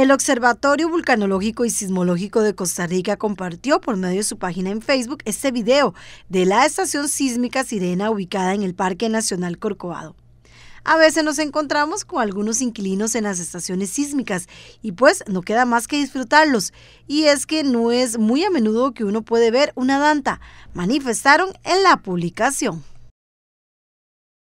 El Observatorio Vulcanológico y Sismológico de Costa Rica compartió por medio de su página en Facebook este video de la estación sísmica Sirena ubicada en el Parque Nacional Corcovado. A veces nos encontramos con algunos inquilinos en las estaciones sísmicas y pues no queda más que disfrutarlos. Y es que no es muy a menudo que uno puede ver una danta, manifestaron en la publicación.